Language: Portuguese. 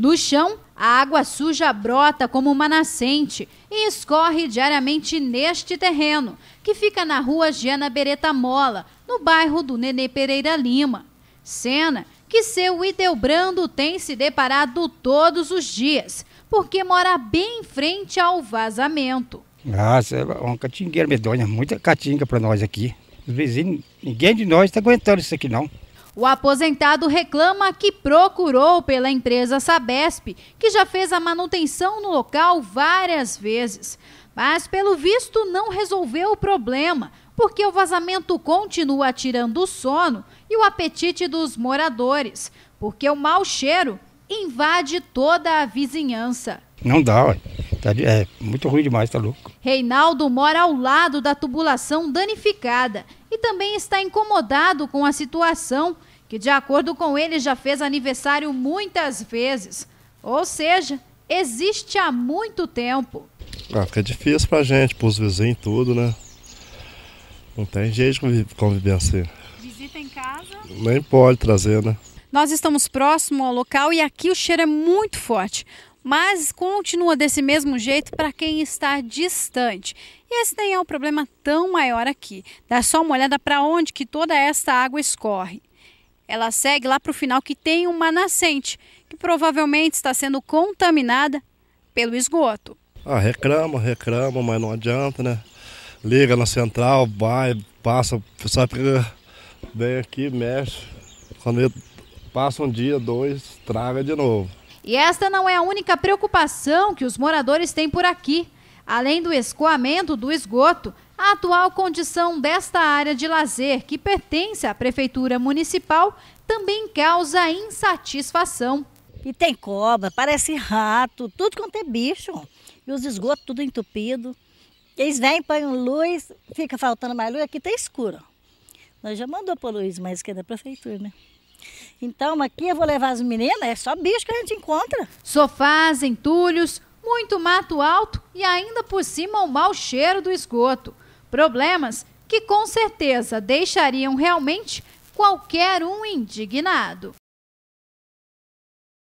No chão, a água suja brota como uma nascente e escorre diariamente neste terreno, que fica na rua Giana Beretta Mola, no bairro do Nenê Pereira Lima. Cena que seu Idelbrando tem se deparado todos os dias, porque mora bem em frente ao vazamento. Nossa, é uma catingueira medonha, muita catinga para nós aqui. Os vizinhos, ninguém de nós está aguentando isso aqui não. O aposentado reclama que procurou pela empresa Sabesp, que já fez a manutenção no local várias vezes. Mas, pelo visto, não resolveu o problema, porque o vazamento continua tirando o sono e o apetite dos moradores, porque o mau cheiro invade toda a vizinhança. Não dá, ué. Tá, é muito ruim demais, tá louco. Reinaldo mora ao lado da tubulação danificada e também está incomodado com a situação, que de acordo com ele já fez aniversário muitas vezes. Ou seja, existe há muito tempo. Ah, fica difícil pra gente, pros vizinhos tudo, né? Não tem jeito de convivência. Assim. Visita em casa? Nem pode trazer, né? Nós estamos próximo ao local e aqui o cheiro é muito forte mas continua desse mesmo jeito para quem está distante. E esse nem é um problema tão maior aqui. Dá só uma olhada para onde que toda esta água escorre. Ela segue lá para o final que tem uma nascente, que provavelmente está sendo contaminada pelo esgoto. Ah, reclama, reclama, mas não adianta, né? Liga na central, vai, passa, sabe vem aqui, mexe. Quando passa um dia, dois, traga de novo. E esta não é a única preocupação que os moradores têm por aqui. Além do escoamento do esgoto, a atual condição desta área de lazer, que pertence à Prefeitura Municipal, também causa insatisfação. E tem cobra, parece rato, tudo quanto é bicho. E os esgotos tudo entupido. Eles vêm, põem luz, fica faltando mais luz, aqui tá escuro. Nós já mandou para luz, Luiz, mas que é da prefeitura, né? Então aqui eu vou levar as meninas, é só bicho que a gente encontra. Sofás, entulhos, muito mato alto e ainda por cima o um mau cheiro do esgoto. Problemas que com certeza deixariam realmente qualquer um indignado.